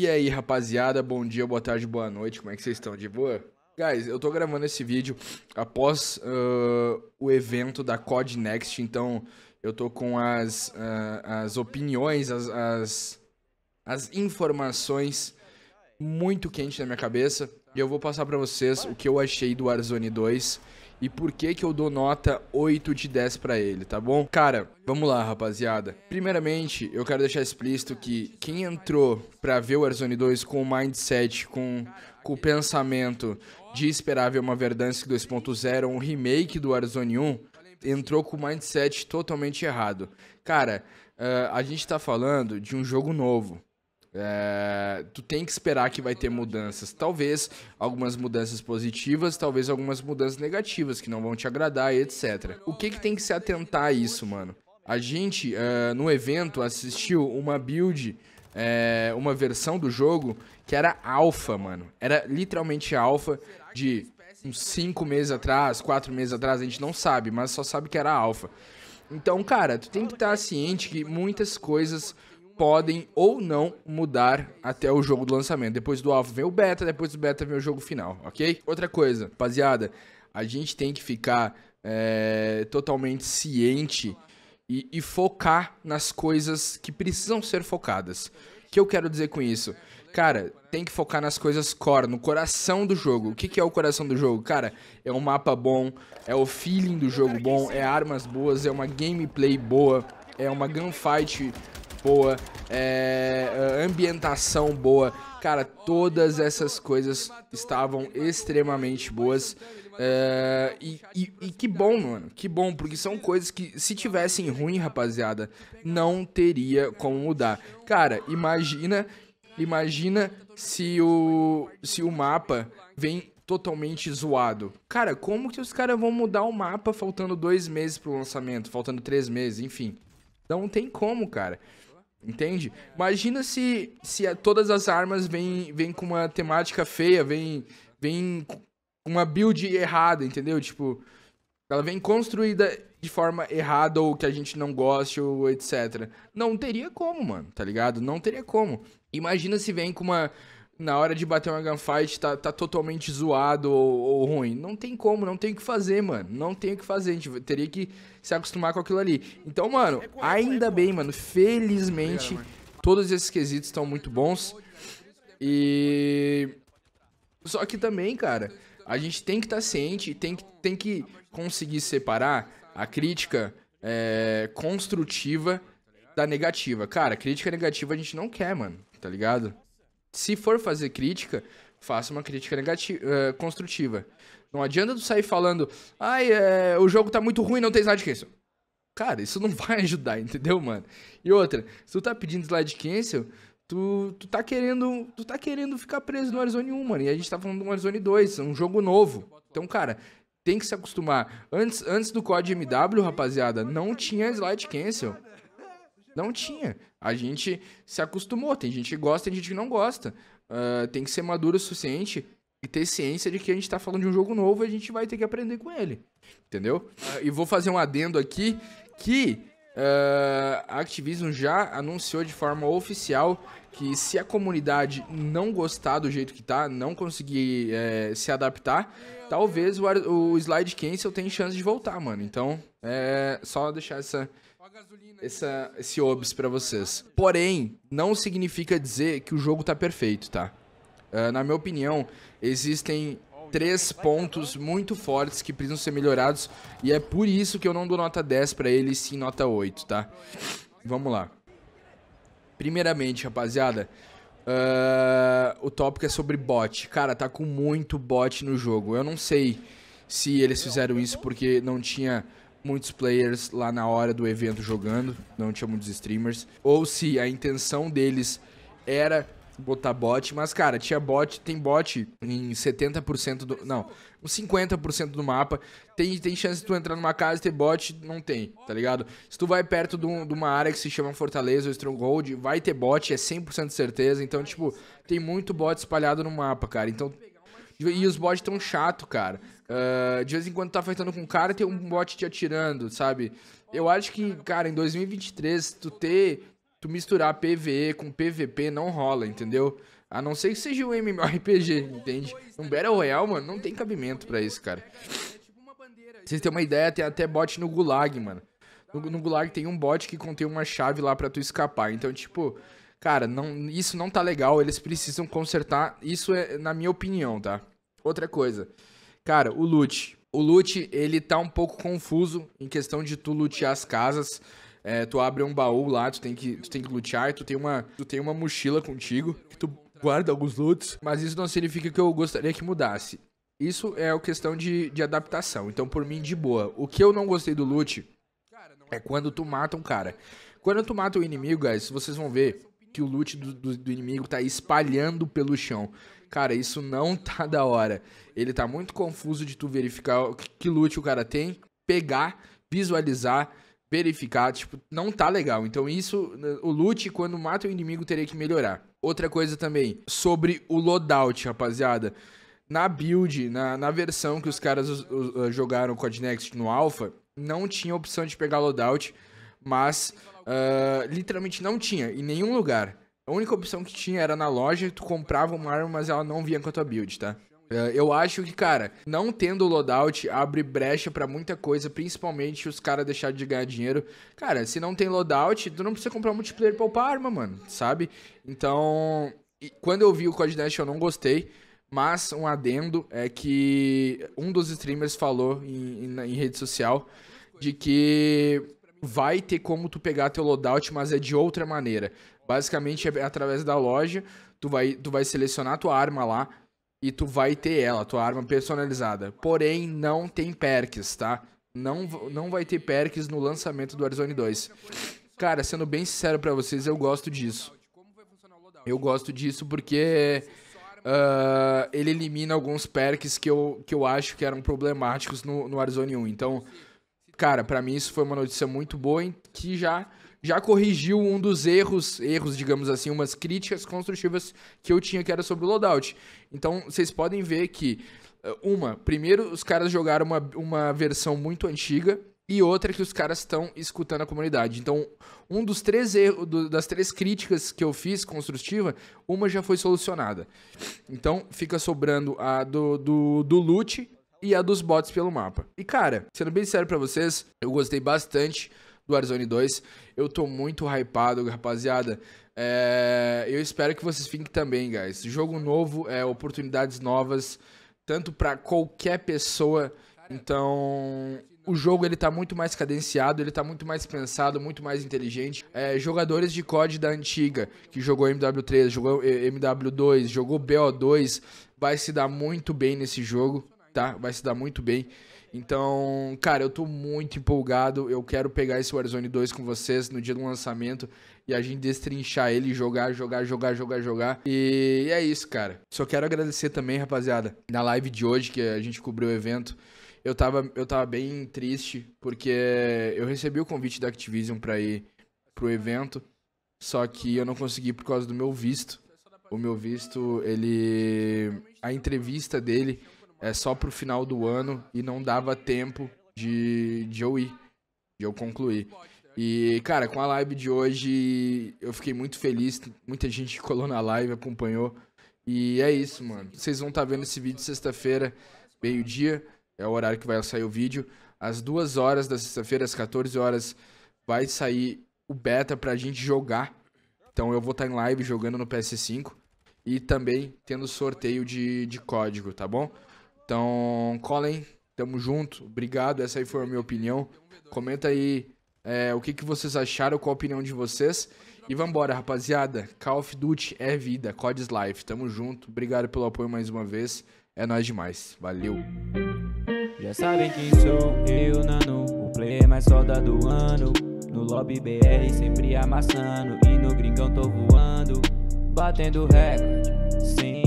E aí, rapaziada, bom dia, boa tarde, boa noite, como é que vocês estão? De boa? Guys, eu tô gravando esse vídeo após uh, o evento da COD Next, então eu tô com as, uh, as opiniões, as, as, as informações muito quentes na minha cabeça. E eu vou passar pra vocês o que eu achei do Warzone 2 e por que que eu dou nota 8 de 10 para ele, tá bom? Cara, vamos lá, rapaziada. Primeiramente, eu quero deixar explícito que quem entrou para ver o Warzone 2 com o mindset, com, com o pensamento de esperar ver uma Verdansk 2.0, um remake do Warzone 1, entrou com o mindset totalmente errado. Cara, uh, a gente tá falando de um jogo novo. É, tu tem que esperar que vai ter mudanças. Talvez algumas mudanças positivas, talvez algumas mudanças negativas que não vão te agradar etc. O que, que tem que se atentar a isso, mano? A gente, uh, no evento, assistiu uma build, uh, uma versão do jogo que era alfa, mano. Era literalmente alfa de uns 5 meses atrás, 4 meses atrás, a gente não sabe, mas só sabe que era alfa. Então, cara, tu tem que estar tá ciente que muitas coisas podem ou não mudar até o jogo do lançamento. Depois do Alpha vem o beta, depois do beta vem o jogo final, ok? Outra coisa, rapaziada, a gente tem que ficar é, totalmente ciente e, e focar nas coisas que precisam ser focadas. O que eu quero dizer com isso? Cara, tem que focar nas coisas core, no coração do jogo. O que, que, é o coração do jogo? Cara, é um mapa bom, é o feeling do jogo bom, é armas boas, é uma gameplay boa, é uma gunfight boa, é, ambientação boa. Cara, todas essas coisas estavam extremamente boas. É, e, e, e, que bom, mano. Que bom, porque são coisas que, se tivessem ruim, rapaziada, não teria como mudar. Cara, imagina. Imagina se o, se o mapa vem totalmente zoado. Cara, como que os caras vão mudar o mapa faltando dois meses pro lançamento? Faltando três meses, enfim. Não tem como, cara. Entende? Imagina se, se todas as armas vêm, vêm com uma temática feia, vêm, vêm com uma build errada, entendeu? Tipo, ela vem construída de forma errada ou que a gente não goste ou etc. Não teria como, mano, tá ligado? Não teria como. Imagina se vem com uma na hora de bater uma gunfight tá, tá totalmente zoado ou, ou, ruim. Não tem como, não tem o que fazer, mano. Não tem o que fazer, a gente teria que se acostumar com aquilo ali. Então, mano, é é é ainda bem, mano, felizmente todos esses quesitos estão muito bons. E só que também, cara, a gente tem que estar tá ciente, tem que tem que conseguir separar a crítica é, construtiva da negativa. Cara, crítica negativa a gente não quer, mano, tá ligado? se for fazer crítica, faça uma crítica negativa, uh, construtiva. Não adianta tu sair falando, ai, é, o jogo tá muito ruim, não tem slide cancel. Cara, isso não vai ajudar, entendeu, mano? E outra, se tu tá pedindo slide cancel, tu, tu tá querendo. Tu tá querendo ficar preso no Warzone 1, mano. E a gente tá falando do Warzone 2, um jogo novo. Então, cara, tem que se acostumar. Antes, antes do COD MW, rapaziada, não tinha slide cancel. Não tinha. A gente se acostumou, tem gente que gosta, tem gente que não gosta. Uh, tem que ser maduro o suficiente e ter ciência de que a gente tá falando de um jogo novo e a gente vai ter que aprender com ele. Entendeu? Uh, e vou fazer um adendo aqui que Uh, ah, a Activision já anunciou de forma oficial que se a comunidade não gostar do jeito que tá, não conseguir é, se adaptar, talvez o, o Slide Cancel tenha chance de voltar, mano. Então, é só deixar essa, essa, esse obs para vocês. Porém, não significa dizer que o jogo tá perfeito, tá? Uh, na minha opinião, existem três pontos muito fortes que precisam ser melhorados. E é por isso que eu não dou nota 10 para ele, sim nota 8, tá? Vamos lá. Primeiramente, rapaziada, uh, o tópico é sobre bot. Cara, tá com muito bot no jogo. Eu não sei se eles fizeram isso porque não tinha muitos players lá na hora do evento jogando, não tinha muitos streamers, ou se a intenção deles era botar bot, mas, cara, tinha bot, tem bot em 70% do. Não, uns 50% do mapa. Tem, tem chance de tu entrar numa casa e ter bot? Não tem, tá ligado? Se tu vai perto de, um, de uma área que se chama Fortaleza ou Stronghold, vai ter bot, é 100% de certeza. Então, tipo, tem muito bot espalhado no mapa, cara. Então. E os bots tão chato, cara. Uh, de vez em quando tá afetando com um cara tem um bot te atirando, sabe? Eu acho que, cara, em 2023, tu ter tu misturar PVE com PVP não rola, entendeu? A não ser que seja um MMORPG, entende? Um Battle Royale, mano, não tem cabimento pra isso, cara. Pra vocês terem uma ideia, tem até bot no Gulag, mano. No, no Gulag tem um bot que contém uma chave lá pra tu escapar. Então, tipo, cara, não, isso não tá legal, eles precisam consertar. Isso é na minha opinião, tá? Outra coisa. Cara, o loot. O loot, ele tá um pouco confuso em questão de tu lutear as casas. É, tu abre um baú lá, tu tem que, tu tem que lutear, tu tem, uma, tu tem uma mochila contigo, que tu guarda alguns loots, mas isso não significa que eu gostaria que mudasse. Isso é a questão de, de adaptação, então por mim, de boa. O que eu não gostei do loot é quando tu mata um cara. Quando tu mata o um inimigo, guys, vocês vão ver que o loot do, do, do inimigo tá espalhando pelo chão. Cara, isso não tá da hora. Ele tá muito confuso de tu verificar que, que loot o cara tem, pegar, visualizar verificar, tipo, não tá legal. Então isso, né, o loot quando mata o inimigo teria que melhorar. Outra coisa também, sobre o loadout, rapaziada. Na build, na, na versão que os caras uh, jogaram com a Next no Alpha, não tinha opção de pegar loadout, mas uh, literalmente não tinha, em nenhum lugar. A única opção que tinha era na loja, tu comprava uma arma, mas ela não vinha com a tua build, tá? É, eu acho que, cara, não tendo loadout abre brecha para muita coisa, principalmente os caras deixar de ganhar dinheiro. Cara, se não tem loadout, tu não precisa comprar multiplayer pra upar arma, mano, sabe? Então, quando eu vi o Code Dash eu não gostei, mas um adendo é que um dos streamers falou em, em, em rede social de que vai ter como tu pegar teu loadout, mas é de outra maneira. Basicamente é através da loja, tu vai, tu vai selecionar tua arma lá, e tu vai ter ela, tua arma personalizada. Porém, não tem perks, tá? Não, não vai ter perks no lançamento do Warzone 2. Cara, sendo bem sincero para vocês, eu gosto disso. Eu gosto disso porque uh, ele elimina alguns perks que eu, que eu acho que eram problemáticos no, no Warzone 1. Então, cara, para mim isso foi uma notícia muito boa que já já corrigiu um dos erros, erros, digamos assim, umas críticas construtivas que eu tinha, que era sobre o loadout. Então, vocês podem ver que, eh, uma, primeiro, os caras jogaram uma, uma versão muito antiga, e outra que os caras estão escutando a comunidade. Então, um dos três erros, do, das três críticas que eu fiz construtiva, uma já foi solucionada. Então, fica sobrando a do, do, do loot e a dos bots pelo mapa. E cara, sendo bem sério para vocês, eu gostei bastante do Warzone 2. Eu tô muito hypado, rapaziada. É... eu espero que vocês fiquem também, guys. Jogo novo, é, oportunidades novas, tanto para qualquer pessoa. Então, o jogo ele tá muito mais cadenciado, ele tá muito mais pensado, muito mais inteligente. É, jogadores de COD da antiga, que jogou MW3, jogou é, MW2, jogou BO2, vai se dar muito bem nesse jogo tá? Vai se dar muito bem. Então, cara, eu tô muito empolgado. Eu quero pegar esse Warzone 2 com vocês no dia do lançamento e a gente destrinchar ele, jogar, jogar, jogar, jogar, jogar. E é isso, cara. Só quero agradecer também, rapaziada, na live de hoje que a gente cobriu o evento. Eu tava, eu tava bem triste porque eu recebi o convite da Activision para ir pro evento, só que eu não consegui por causa do meu visto. O meu visto, ele a entrevista dele é, só pro final do ano e não dava tempo de, de eu ir, de eu concluir. E, cara, com a live de hoje, eu fiquei muito feliz. Muita gente colou na live, acompanhou. E é isso, mano. Vocês vão estar tá vendo esse vídeo sexta-feira, meio-dia. É o horário que vai sair o vídeo. Às duas horas da sexta-feira, às 14 horas, vai sair o beta pra gente jogar. Então eu vou estar tá em live jogando no PS5 e também tendo sorteio de, de código, tá bom? Então, Colin, tamo junto. Obrigado, essa aí foi a minha opinião. Comenta aí é, o que, que vocês acharam, qual a opinião de vocês. E vambora, rapaziada. Call of Duty é vida, COD's Life. Tamo junto. Obrigado pelo apoio mais uma vez. É nóis demais. Valeu. Já sabem quem sou eu, Nano. O player mais solda do ano. No lobby BR sempre amassando. E no gringão tô voando. Batendo recorde, sim.